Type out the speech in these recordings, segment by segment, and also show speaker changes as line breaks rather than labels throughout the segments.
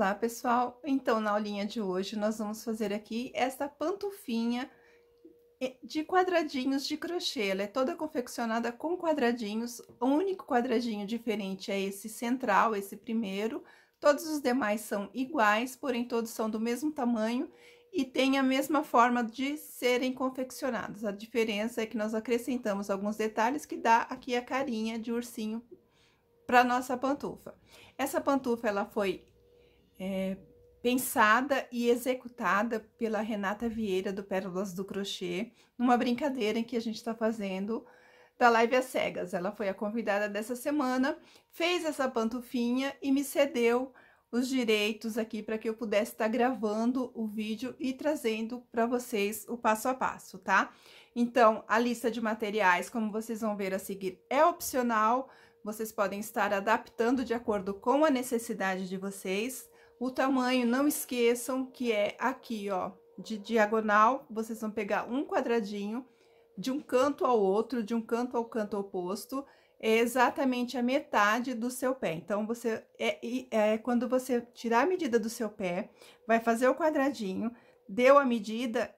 Olá, pessoal! Então, na aulinha de hoje, nós vamos fazer aqui esta pantufinha eh, de quadradinhos de crochê. Ela é toda confeccionada com quadradinhos. O único quadradinho diferente é esse central, esse primeiro. Todos os demais são iguais, porém todos são do mesmo tamanho e têm a mesma forma de serem confeccionados. A diferença é que nós acrescentamos alguns detalhes que dá aqui a carinha de ursinho para nossa pantufa. Essa pantufa ela foi é, pensada e executada pela Renata Vieira do Pérolas do Crochê, numa brincadeira em que a gente está fazendo da Live às Cegas. Ela foi a convidada dessa semana, fez essa pantufinha e me cedeu os direitos aqui para que eu pudesse estar tá gravando o vídeo e trazendo para vocês o passo a passo, tá? Então, a lista de materiais, como vocês vão ver a seguir, é opcional. Vocês podem estar adaptando de acordo com a necessidade de vocês. O tamanho, não esqueçam que é aqui, ó, de diagonal, vocês vão pegar um quadradinho de um canto ao outro, de um canto ao canto oposto, é exatamente a metade do seu pé. Então, você é, é, quando você tirar a medida do seu pé, vai fazer o quadradinho, deu a medida,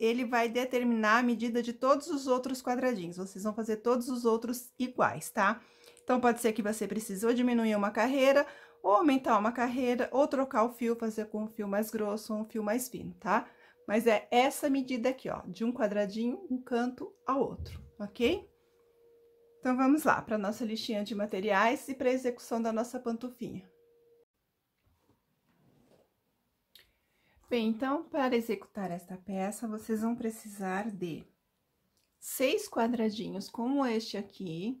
ele vai determinar a medida de todos os outros quadradinhos. Vocês vão fazer todos os outros iguais, tá? Então, pode ser que você precise diminuir uma carreira ou aumentar uma carreira, ou trocar o fio, fazer com um fio mais grosso ou um fio mais fino, tá? Mas é essa medida aqui, ó, de um quadradinho, um canto ao outro, ok? Então, vamos lá para nossa listinha de materiais e para a execução da nossa pantufinha. Bem, então, para executar esta peça, vocês vão precisar de seis quadradinhos como este aqui,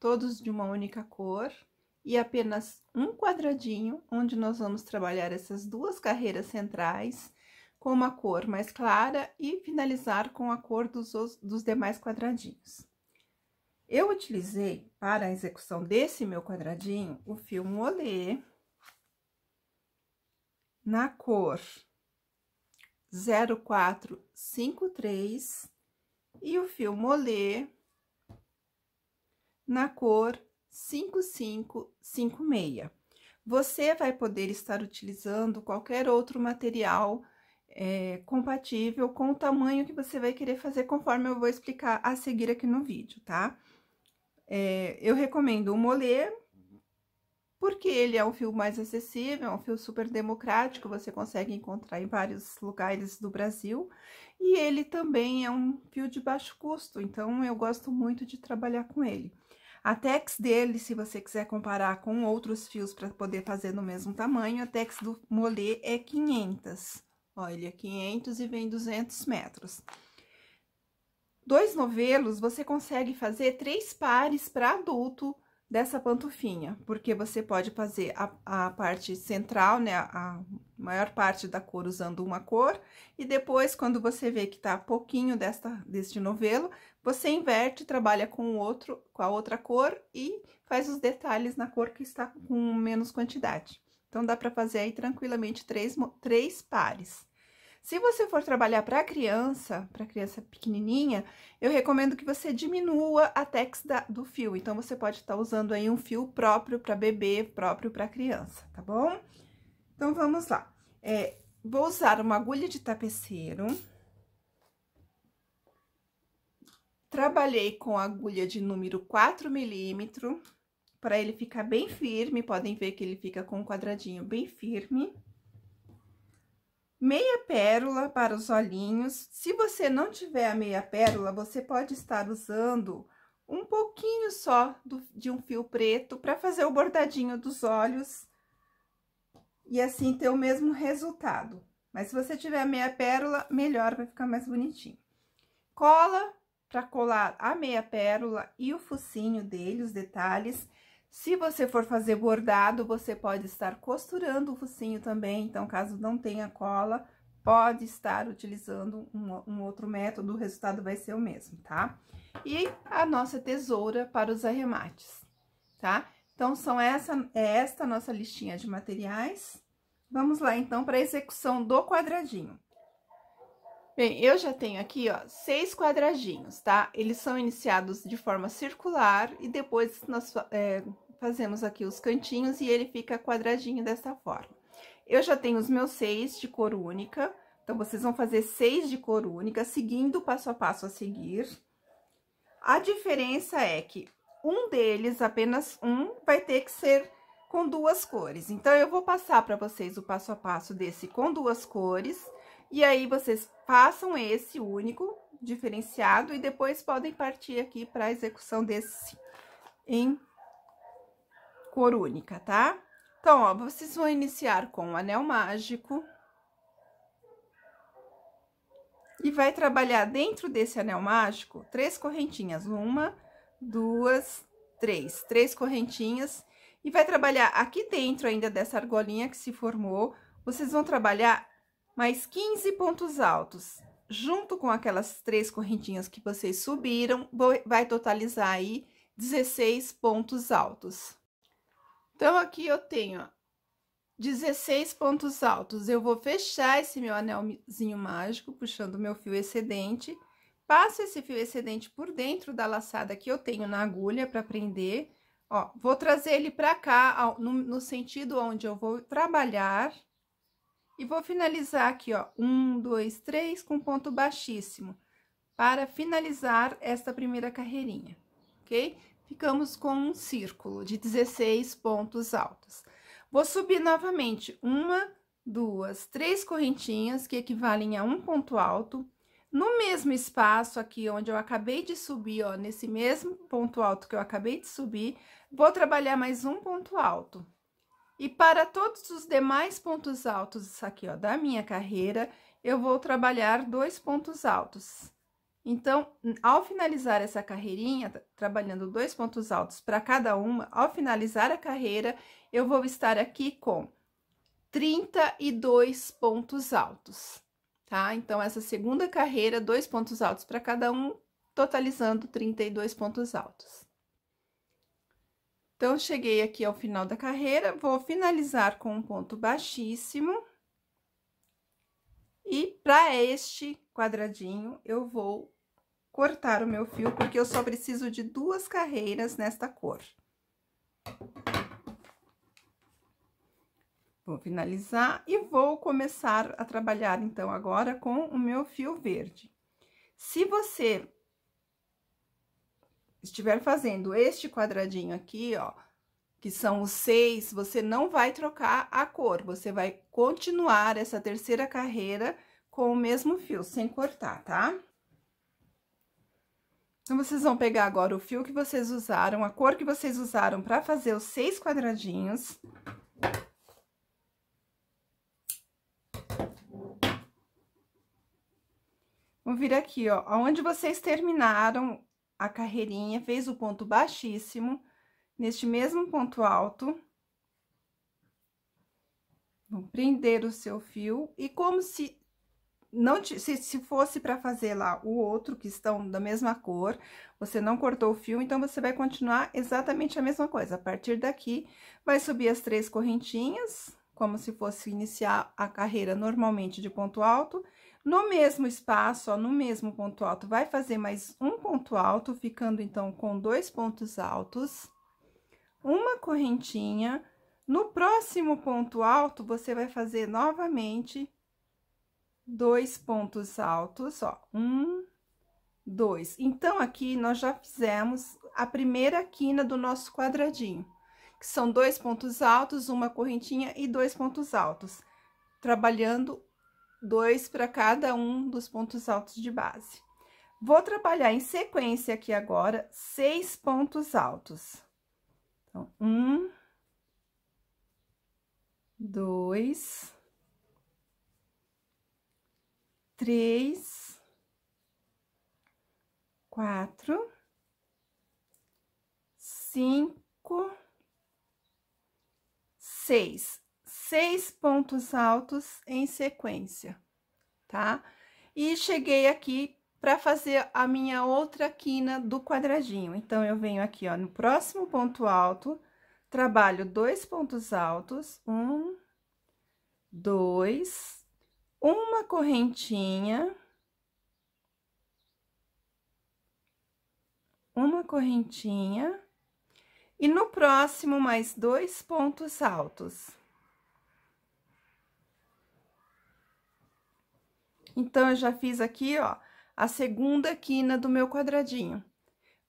todos de uma única cor, e apenas um quadradinho, onde nós vamos trabalhar essas duas carreiras centrais com uma cor mais clara e finalizar com a cor dos, dos demais quadradinhos. Eu utilizei para a execução desse meu quadradinho o fio molê na cor 0453 e o fio molê na cor 5556. Você vai poder estar utilizando qualquer outro material é, compatível com o tamanho que você vai querer fazer, conforme eu vou explicar a seguir aqui no vídeo, tá? É, eu recomendo o Moler, porque ele é um fio mais acessível, é um fio super democrático, você consegue encontrar em vários lugares do Brasil, e ele também é um fio de baixo custo, então eu gosto muito de trabalhar com ele. A tex dele, se você quiser comparar com outros fios para poder fazer no mesmo tamanho, a tex do Molê é 500. Olha, ele é 500 e vem 200 metros. Dois novelos, você consegue fazer três pares para adulto, dessa pantufinha, porque você pode fazer a, a parte central, né, a maior parte da cor usando uma cor, e depois, quando você vê que tá pouquinho desta, deste novelo, você inverte, trabalha com outro, com a outra cor e faz os detalhes na cor que está com menos quantidade. Então, dá para fazer aí tranquilamente três, três pares. Se você for trabalhar para criança, para criança pequenininha, eu recomendo que você diminua a tex da, do fio. Então, você pode estar tá usando aí um fio próprio para bebê, próprio para criança, tá bom? Então, vamos lá. É, vou usar uma agulha de tapeceiro. Trabalhei com agulha de número 4 milímetro, para ele ficar bem firme. Podem ver que ele fica com um quadradinho bem firme. Meia pérola para os olhinhos. Se você não tiver a meia pérola, você pode estar usando um pouquinho só do, de um fio preto para fazer o bordadinho dos olhos e assim ter o mesmo resultado. Mas se você tiver a meia pérola, melhor, vai ficar mais bonitinho. Cola para colar a meia pérola e o focinho dele, os detalhes. Se você for fazer bordado, você pode estar costurando o focinho também, então, caso não tenha cola, pode estar utilizando um, um outro método, o resultado vai ser o mesmo, tá? E a nossa tesoura para os arremates, tá? Então, são essa, é esta nossa listinha de materiais. Vamos lá, então, para a execução do quadradinho. Bem, eu já tenho aqui, ó, seis quadradinhos, tá? Eles são iniciados de forma circular e depois nós é, fazemos aqui os cantinhos e ele fica quadradinho dessa forma. Eu já tenho os meus seis de cor única, então, vocês vão fazer seis de cor única, seguindo o passo a passo a seguir. A diferença é que um deles, apenas um, vai ter que ser com duas cores. Então, eu vou passar para vocês o passo a passo desse com duas cores e aí, vocês façam esse único, diferenciado, e depois podem partir aqui para a execução desse em cor única, tá? Então, ó, vocês vão iniciar com o anel mágico. E vai trabalhar dentro desse anel mágico três correntinhas. Uma, duas, três. Três correntinhas. E vai trabalhar aqui dentro ainda dessa argolinha que se formou. Vocês vão trabalhar mais 15 pontos altos. Junto com aquelas três correntinhas que vocês subiram, vai totalizar aí 16 pontos altos. Então, aqui eu tenho 16 pontos altos. Eu vou fechar esse meu anelzinho mágico, puxando o meu fio excedente. Passo esse fio excedente por dentro da laçada que eu tenho na agulha para prender. Ó, vou trazer ele para cá, no, no sentido onde eu vou trabalhar e vou finalizar aqui, ó, um, dois, três, com ponto baixíssimo, para finalizar esta primeira carreirinha, ok? Ficamos com um círculo de 16 pontos altos. Vou subir novamente uma, duas, três correntinhas, que equivalem a um ponto alto. No mesmo espaço aqui, onde eu acabei de subir, ó, nesse mesmo ponto alto que eu acabei de subir, vou trabalhar mais um ponto alto, e para todos os demais pontos altos aqui, ó, da minha carreira, eu vou trabalhar dois pontos altos. Então, ao finalizar essa carreirinha, trabalhando dois pontos altos para cada uma, ao finalizar a carreira, eu vou estar aqui com 32 pontos altos, tá? Então, essa segunda carreira, dois pontos altos para cada um, totalizando 32 pontos altos. Então, cheguei aqui ao final da carreira, vou finalizar com um ponto baixíssimo. E para este quadradinho, eu vou cortar o meu fio, porque eu só preciso de duas carreiras nesta cor. Vou finalizar e vou começar a trabalhar, então, agora com o meu fio verde. Se você estiver fazendo este quadradinho aqui, ó, que são os seis, você não vai trocar a cor, você vai continuar essa terceira carreira com o mesmo fio, sem cortar, tá? Então, vocês vão pegar agora o fio que vocês usaram, a cor que vocês usaram para fazer os seis quadradinhos. Vou vir aqui, ó, onde vocês terminaram a carreirinha, fez o ponto baixíssimo, neste mesmo ponto alto, vão prender o seu fio e como se não se, se fosse para fazer lá o outro que estão da mesma cor, você não cortou o fio, então você vai continuar exatamente a mesma coisa. A partir daqui, vai subir as três correntinhas, como se fosse iniciar a carreira normalmente de ponto alto no mesmo espaço, ó, no mesmo ponto alto, vai fazer mais um ponto alto, ficando, então, com dois pontos altos, uma correntinha. No próximo ponto alto, você vai fazer novamente dois pontos altos, ó, um, dois. Então, aqui, nós já fizemos a primeira quina do nosso quadradinho, que são dois pontos altos, uma correntinha e dois pontos altos, trabalhando dois para cada um dos pontos altos de base. Vou trabalhar em sequência aqui agora seis pontos altos. Então, um, dois, três, quatro, cinco, seis seis pontos altos em sequência, tá? E cheguei aqui para fazer a minha outra quina do quadradinho. Então, eu venho aqui, ó, no próximo ponto alto, trabalho dois pontos altos, um, dois, uma correntinha, uma correntinha, e no próximo mais dois pontos altos. Então, eu já fiz aqui, ó, a segunda quina do meu quadradinho.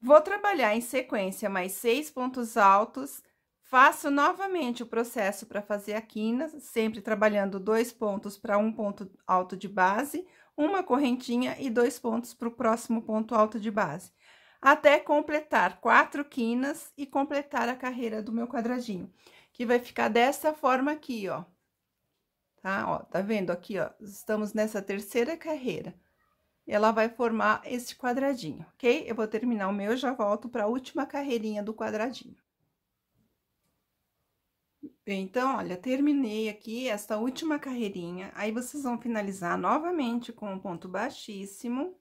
Vou trabalhar em sequência mais seis pontos altos, faço novamente o processo para fazer a quina, sempre trabalhando dois pontos para um ponto alto de base, uma correntinha e dois pontos para o próximo ponto alto de base, até completar quatro quinas e completar a carreira do meu quadradinho, que vai ficar dessa forma aqui, ó tá? Ó, tá vendo aqui, ó? Estamos nessa terceira carreira. ela vai formar esse quadradinho, ok? Eu vou terminar o meu e já volto para a última carreirinha do quadradinho. Bem, então, olha, terminei aqui esta última carreirinha. Aí, vocês vão finalizar novamente com um ponto baixíssimo.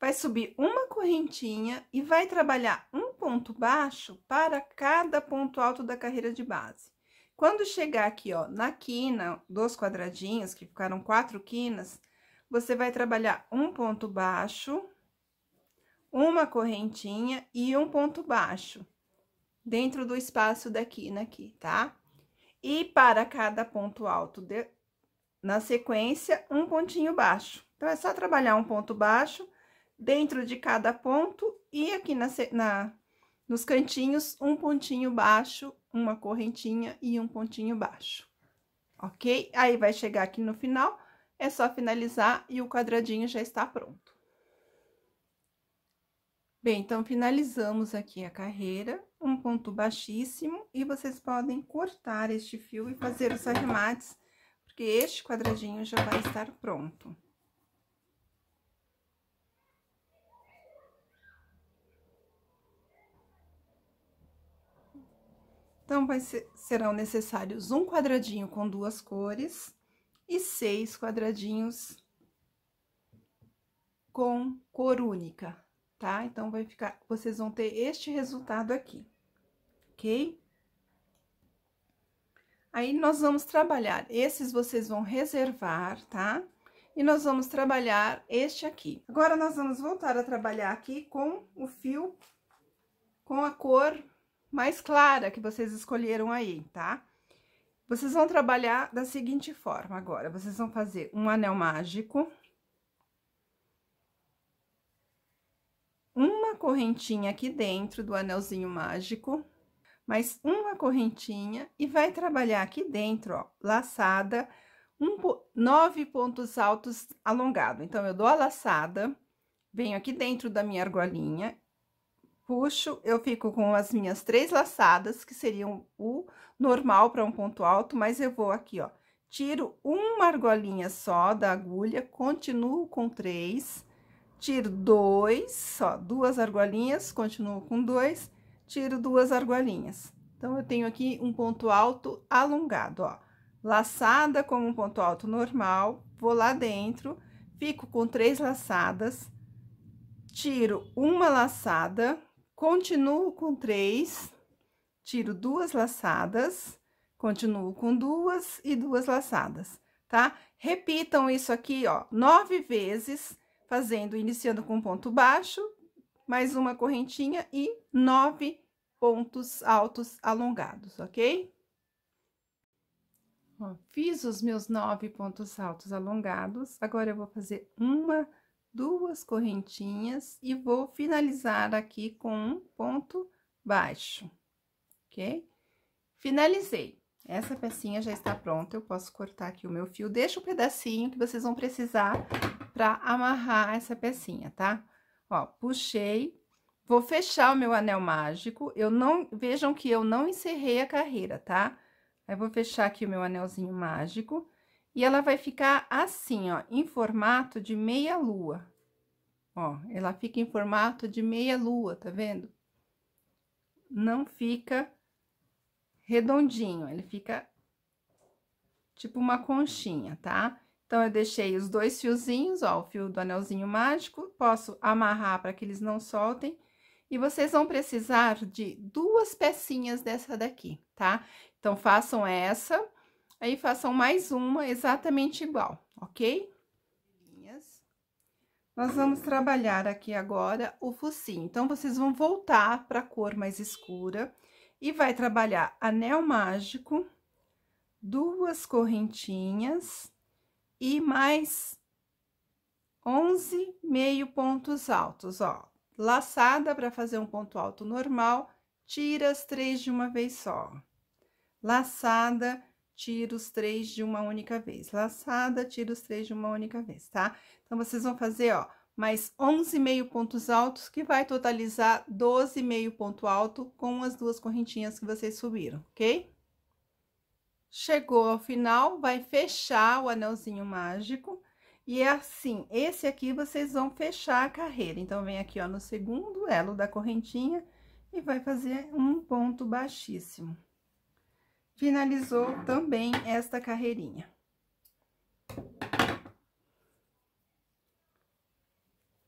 Vai subir uma correntinha e vai trabalhar um ponto baixo para cada ponto alto da carreira de base. Quando chegar aqui, ó, na quina dos quadradinhos, que ficaram quatro quinas, você vai trabalhar um ponto baixo, uma correntinha e um ponto baixo dentro do espaço da quina aqui, tá? E para cada ponto alto, de, na sequência, um pontinho baixo. Então, é só trabalhar um ponto baixo dentro de cada ponto e aqui na, na, nos cantinhos, um pontinho baixo uma correntinha e um pontinho baixo, ok? Aí, vai chegar aqui no final, é só finalizar e o quadradinho já está pronto. Bem, então, finalizamos aqui a carreira, um ponto baixíssimo, e vocês podem cortar este fio e fazer os arremates, porque este quadradinho já vai estar pronto. Então, vai ser, serão necessários um quadradinho com duas cores e seis quadradinhos com cor única, tá? Então, vai ficar, vocês vão ter este resultado aqui, ok? Aí, nós vamos trabalhar, esses vocês vão reservar, tá? E nós vamos trabalhar este aqui. Agora, nós vamos voltar a trabalhar aqui com o fio, com a cor mais clara que vocês escolheram aí, tá? Vocês vão trabalhar da seguinte forma agora. Vocês vão fazer um anel mágico. Uma correntinha aqui dentro do anelzinho mágico. Mais uma correntinha e vai trabalhar aqui dentro, ó, laçada, um, nove pontos altos alongado. Então, eu dou a laçada, venho aqui dentro da minha argolinha puxo, eu fico com as minhas três laçadas, que seriam o normal para um ponto alto, mas eu vou aqui, ó, tiro uma argolinha só da agulha, continuo com três, tiro dois, só duas argolinhas, continuo com dois, tiro duas argolinhas. Então, eu tenho aqui um ponto alto alongado, ó, laçada como um ponto alto normal, vou lá dentro, fico com três laçadas, tiro uma laçada, Continuo com três, tiro duas laçadas, continuo com duas e duas laçadas, tá? Repitam isso aqui, ó, nove vezes, fazendo, iniciando com ponto baixo, mais uma correntinha e nove pontos altos alongados, ok? Ó, fiz os meus nove pontos altos alongados, agora eu vou fazer uma duas correntinhas e vou finalizar aqui com um ponto baixo, ok? Finalizei. Essa pecinha já está pronta, eu posso cortar aqui o meu fio. Deixa um pedacinho que vocês vão precisar para amarrar essa pecinha, tá? Ó, puxei, vou fechar o meu anel mágico. Eu não, vejam que eu não encerrei a carreira, tá? Aí, vou fechar aqui o meu anelzinho mágico e ela vai ficar assim, ó, em formato de meia lua. Ó, ela fica em formato de meia lua, tá vendo? Não fica redondinho, ele fica tipo uma conchinha, tá? Então, eu deixei os dois fiozinhos, ó, o fio do anelzinho mágico, posso amarrar para que eles não soltem. E vocês vão precisar de duas pecinhas dessa daqui, tá? Então, façam essa Aí, façam mais uma exatamente igual, ok? Nós vamos trabalhar aqui agora o focinho. Então, vocês vão voltar para a cor mais escura e vai trabalhar anel mágico, duas correntinhas e mais 11 meio pontos altos, ó. Laçada para fazer um ponto alto normal, tira as três de uma vez só. Laçada tira os três de uma única vez. Laçada, tira os três de uma única vez, tá? Então, vocês vão fazer, ó, mais 11 meio pontos altos, que vai totalizar 12 meio ponto alto com as duas correntinhas que vocês subiram, ok? Chegou ao final, vai fechar o anelzinho mágico. E é assim, esse aqui vocês vão fechar a carreira. Então, vem aqui, ó, no segundo elo da correntinha e vai fazer um ponto baixíssimo finalizou também esta carreirinha.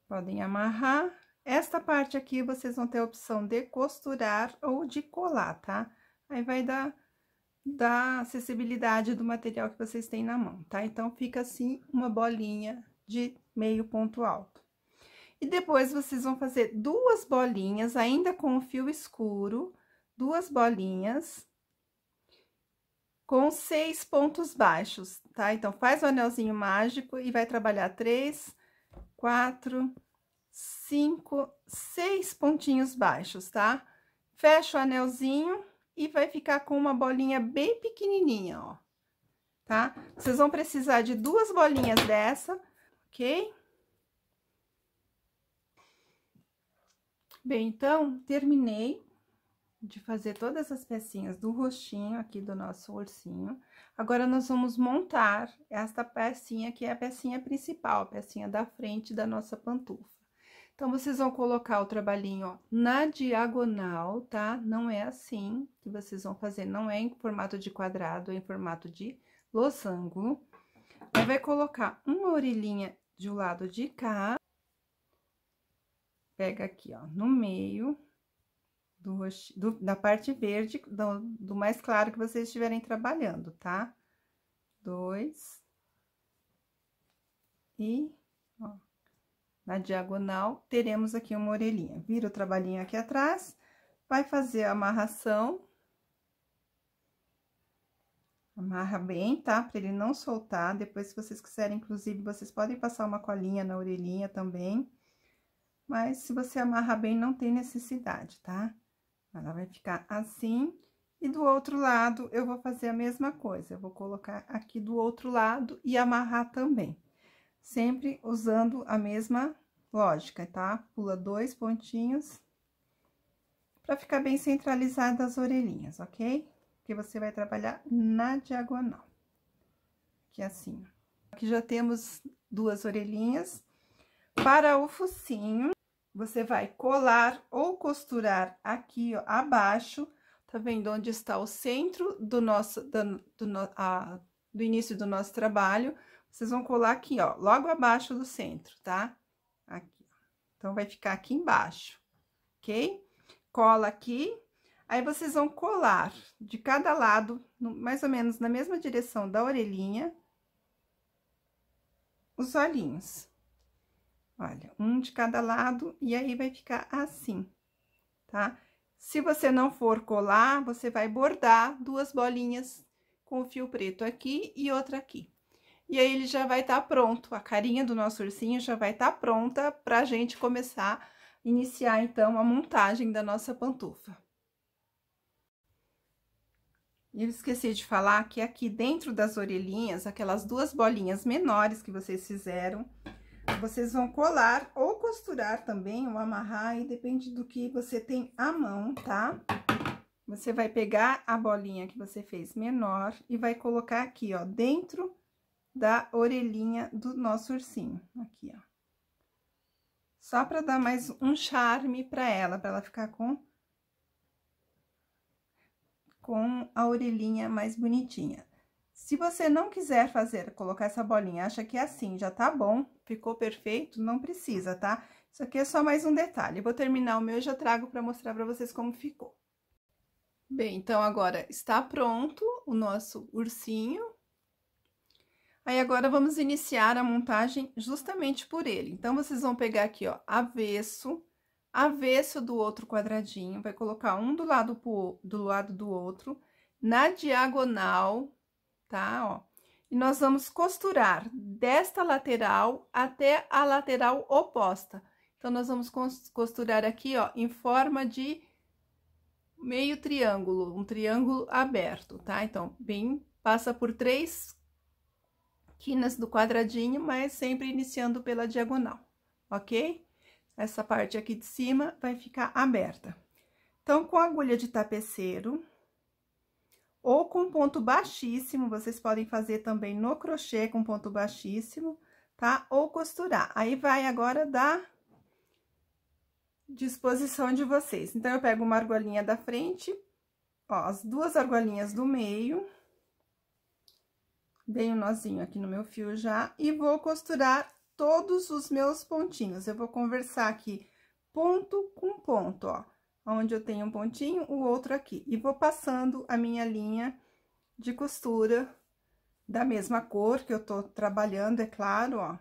Podem amarrar. Esta parte aqui, vocês vão ter a opção de costurar ou de colar, tá? Aí vai dar da acessibilidade do material que vocês têm na mão, tá? Então, fica assim uma bolinha de meio ponto alto. E depois, vocês vão fazer duas bolinhas, ainda com o fio escuro, duas bolinhas com seis pontos baixos, tá? Então, faz o anelzinho mágico e vai trabalhar três, quatro, cinco, seis pontinhos baixos, tá? Fecha o anelzinho e vai ficar com uma bolinha bem pequenininha, ó, tá? Vocês vão precisar de duas bolinhas dessa, ok? Bem, então, terminei de fazer todas as pecinhas do rostinho aqui do nosso ursinho. Agora, nós vamos montar esta pecinha, que é a pecinha principal, a pecinha da frente da nossa pantufa. Então, vocês vão colocar o trabalhinho, ó, na diagonal, tá? Não é assim que vocês vão fazer, não é em formato de quadrado, é em formato de losango. Aí, vai colocar uma orelhinha de um lado de cá. Pega aqui, ó, no meio, do, do da parte verde, do, do mais claro que vocês estiverem trabalhando, tá? Dois. E, ó, na diagonal, teremos aqui uma orelhinha. Vira o trabalhinho aqui atrás, vai fazer a amarração. Amarra bem, tá? Pra ele não soltar. Depois, se vocês quiserem, inclusive, vocês podem passar uma colinha na orelhinha também. Mas, se você amarra bem, não tem necessidade, tá? Ela vai ficar assim. E do outro lado, eu vou fazer a mesma coisa. Eu vou colocar aqui do outro lado e amarrar também. Sempre usando a mesma lógica, tá? Pula dois pontinhos. Pra ficar bem centralizada as orelhinhas, ok? Porque você vai trabalhar na diagonal. Aqui assim. Aqui já temos duas orelhinhas. Para o focinho, você vai colar ou costurar aqui ó, abaixo, tá vendo onde está o centro do nosso, do, do, a, do início do nosso trabalho, vocês vão colar aqui, ó, logo abaixo do centro, tá? Aqui, então vai ficar aqui embaixo, ok? Cola aqui, aí vocês vão colar de cada lado, no, mais ou menos na mesma direção da orelhinha, os olhinhos. Olha, um de cada lado, e aí vai ficar assim, tá? Se você não for colar, você vai bordar duas bolinhas com o fio preto aqui e outra aqui. E aí, ele já vai estar tá pronto, a carinha do nosso ursinho já vai estar tá pronta pra gente começar, iniciar, então, a montagem da nossa pantufa. E eu esqueci de falar que aqui dentro das orelhinhas, aquelas duas bolinhas menores que vocês fizeram, vocês vão colar ou costurar também, ou amarrar, aí depende do que você tem à mão, tá? Você vai pegar a bolinha que você fez menor e vai colocar aqui, ó, dentro da orelhinha do nosso ursinho, aqui, ó. Só pra dar mais um charme pra ela, pra ela ficar com com a orelhinha mais bonitinha. Se você não quiser fazer, colocar essa bolinha, acha que é assim já tá bom, ficou perfeito, não precisa, tá? Isso aqui é só mais um detalhe. Eu vou terminar o meu e já trago para mostrar para vocês como ficou. Bem, então agora está pronto o nosso ursinho. Aí agora vamos iniciar a montagem justamente por ele. Então vocês vão pegar aqui, ó, avesso, avesso do outro quadradinho, vai colocar um do lado pro, do lado do outro, na diagonal tá? Ó. E nós vamos costurar desta lateral até a lateral oposta. Então, nós vamos costurar aqui, ó, em forma de meio triângulo, um triângulo aberto, tá? Então, bem, passa por três quinas do quadradinho, mas sempre iniciando pela diagonal, ok? Essa parte aqui de cima vai ficar aberta. Então, com a agulha de tapeceiro, ou com ponto baixíssimo, vocês podem fazer também no crochê com ponto baixíssimo, tá? Ou costurar. Aí vai agora da disposição de vocês. Então, eu pego uma argolinha da frente, ó, as duas argolinhas do meio, dei um nozinho aqui no meu fio já, e vou costurar todos os meus pontinhos. Eu vou conversar aqui ponto com ponto, ó onde eu tenho um pontinho, o outro aqui. E vou passando a minha linha de costura da mesma cor que eu tô trabalhando, é claro, ó,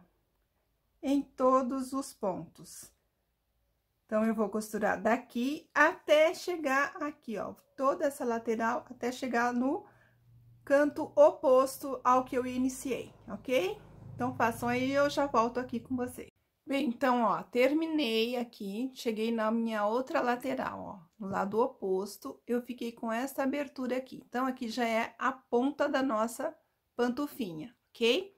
em todos os pontos. Então, eu vou costurar daqui até chegar aqui, ó, toda essa lateral até chegar no canto oposto ao que eu iniciei, ok? Então, façam aí e eu já volto aqui com vocês. Bem, então, ó, terminei aqui, cheguei na minha outra lateral, ó, no lado oposto, eu fiquei com essa abertura aqui. Então, aqui já é a ponta da nossa pantufinha, ok?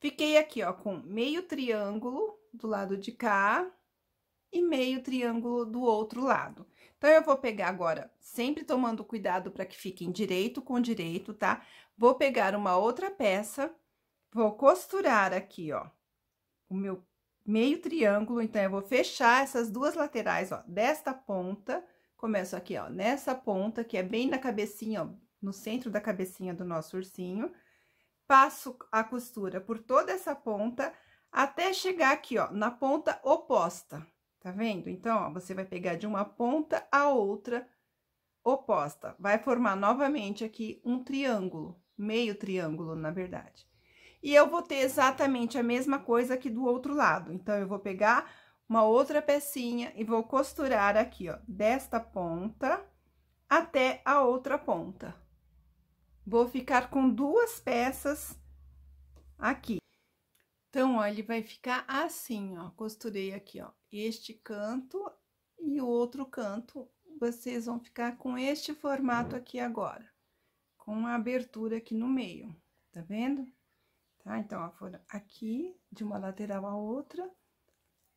Fiquei aqui, ó, com meio triângulo do lado de cá e meio triângulo do outro lado. Então, eu vou pegar agora, sempre tomando cuidado para que fiquem direito com direito, tá? Vou pegar uma outra peça, vou costurar aqui, ó, o meu meio triângulo, então eu vou fechar essas duas laterais, ó, desta ponta, começo aqui, ó, nessa ponta, que é bem na cabecinha, ó, no centro da cabecinha do nosso ursinho, passo a costura por toda essa ponta até chegar aqui, ó, na ponta oposta, tá vendo? Então, ó, você vai pegar de uma ponta a outra oposta, vai formar novamente aqui um triângulo, meio triângulo, na verdade. E eu vou ter exatamente a mesma coisa aqui do outro lado. Então, eu vou pegar uma outra pecinha e vou costurar aqui, ó, desta ponta até a outra ponta. Vou ficar com duas peças aqui. Então, ó, ele vai ficar assim, ó, costurei aqui, ó, este canto e o outro canto. Vocês vão ficar com este formato aqui agora, com a abertura aqui no meio, tá vendo? tá? Então, ó, foram aqui, de uma lateral à outra,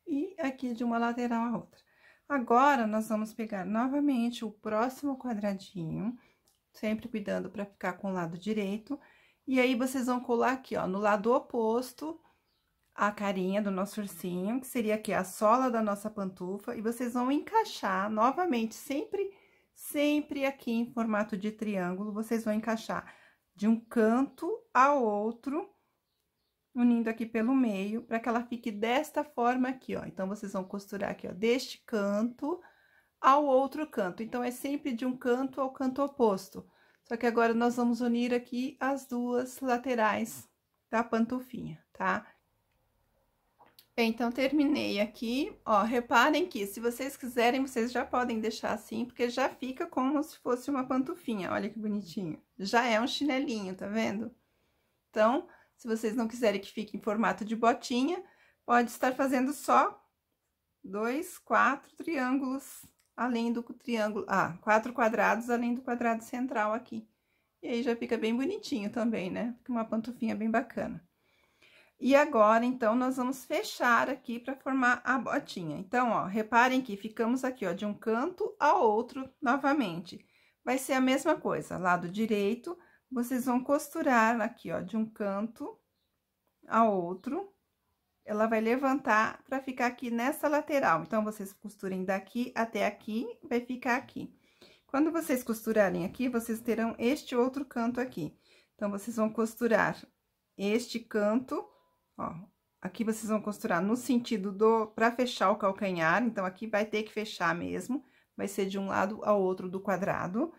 e aqui de uma lateral à outra. Agora, nós vamos pegar novamente o próximo quadradinho, sempre cuidando pra ficar com o lado direito. E aí, vocês vão colar aqui, ó, no lado oposto, a carinha do nosso ursinho, que seria aqui a sola da nossa pantufa. E vocês vão encaixar novamente, sempre, sempre aqui em formato de triângulo, vocês vão encaixar de um canto a outro unindo aqui pelo meio, para que ela fique desta forma aqui, ó. Então, vocês vão costurar aqui, ó, deste canto ao outro canto. Então, é sempre de um canto ao canto oposto. Só que agora, nós vamos unir aqui as duas laterais da pantufinha, tá? Então, terminei aqui, ó, reparem que se vocês quiserem, vocês já podem deixar assim, porque já fica como se fosse uma pantufinha, olha que bonitinho. Já é um chinelinho, tá vendo? Então, se vocês não quiserem que fique em formato de botinha, pode estar fazendo só dois, quatro triângulos além do triângulo... Ah, quatro quadrados além do quadrado central aqui. E aí, já fica bem bonitinho também, né? Fica uma pantufinha bem bacana. E agora, então, nós vamos fechar aqui para formar a botinha. Então, ó, reparem que ficamos aqui, ó, de um canto ao outro novamente. Vai ser a mesma coisa, lado direito vocês vão costurar aqui, ó, de um canto ao outro. Ela vai levantar pra ficar aqui nessa lateral. Então, vocês costurem daqui até aqui, vai ficar aqui. Quando vocês costurarem aqui, vocês terão este outro canto aqui. Então, vocês vão costurar este canto, ó. Aqui vocês vão costurar no sentido do... pra fechar o calcanhar, então, aqui vai ter que fechar mesmo. Vai ser de um lado ao outro do quadrado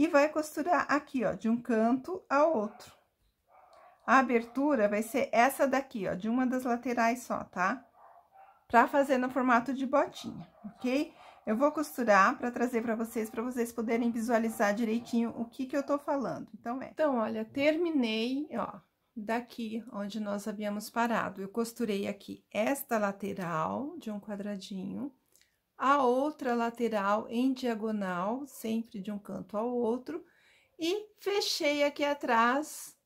e vai costurar aqui, ó, de um canto ao outro. A abertura vai ser essa daqui, ó, de uma das laterais só, tá? Pra fazer no formato de botinha, ok? Eu vou costurar pra trazer pra vocês, pra vocês poderem visualizar direitinho o que que eu tô falando, então é. Então, olha, terminei, ó, daqui onde nós havíamos parado. Eu costurei aqui esta lateral de um quadradinho, a outra lateral em diagonal, sempre de um canto ao outro, e fechei aqui atrás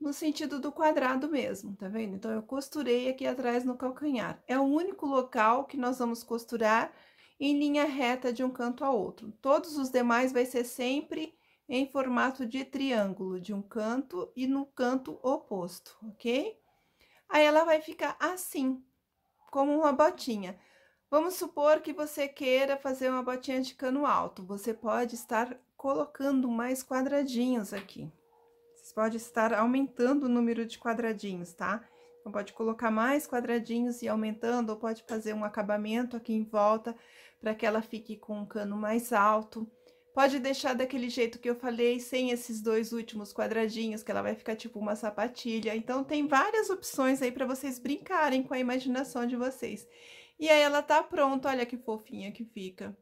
no sentido do quadrado mesmo, tá vendo? Então, eu costurei aqui atrás no calcanhar. É o único local que nós vamos costurar em linha reta de um canto ao outro. Todos os demais vai ser sempre em formato de triângulo, de um canto e no canto oposto, ok? Aí, ela vai ficar assim, como uma botinha. Vamos supor que você queira fazer uma botinha de cano alto. Você pode estar colocando mais quadradinhos aqui. Você pode estar aumentando o número de quadradinhos, tá? Então, pode colocar mais quadradinhos e aumentando, ou pode fazer um acabamento aqui em volta para que ela fique com um cano mais alto. Pode deixar daquele jeito que eu falei, sem esses dois últimos quadradinhos, que ela vai ficar tipo uma sapatilha. Então, tem várias opções aí para vocês brincarem com a imaginação de vocês. E aí ela tá pronta, olha que fofinha que fica.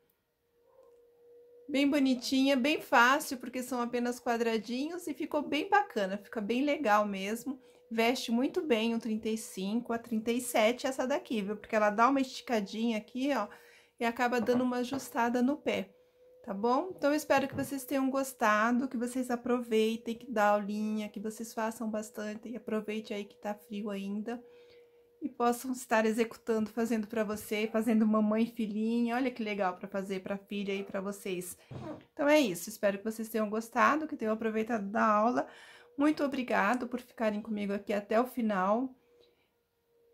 Bem bonitinha, bem fácil, porque são apenas quadradinhos e ficou bem bacana, fica bem legal mesmo. Veste muito bem o 35 a 37 essa daqui, viu? Porque ela dá uma esticadinha aqui, ó, e acaba dando uma ajustada no pé, tá bom? Então, eu espero que vocês tenham gostado, que vocês aproveitem, que dá aulinha, que vocês façam bastante e aproveite aí que tá frio ainda e possam estar executando, fazendo para você, fazendo mamãe filhinha. Olha que legal para fazer para filha e para vocês. Então é isso. Espero que vocês tenham gostado, que tenham aproveitado da aula. Muito obrigado por ficarem comigo aqui até o final.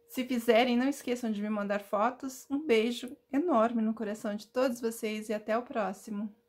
Se fizerem, não esqueçam de me mandar fotos. Um beijo enorme no coração de todos vocês e até o próximo.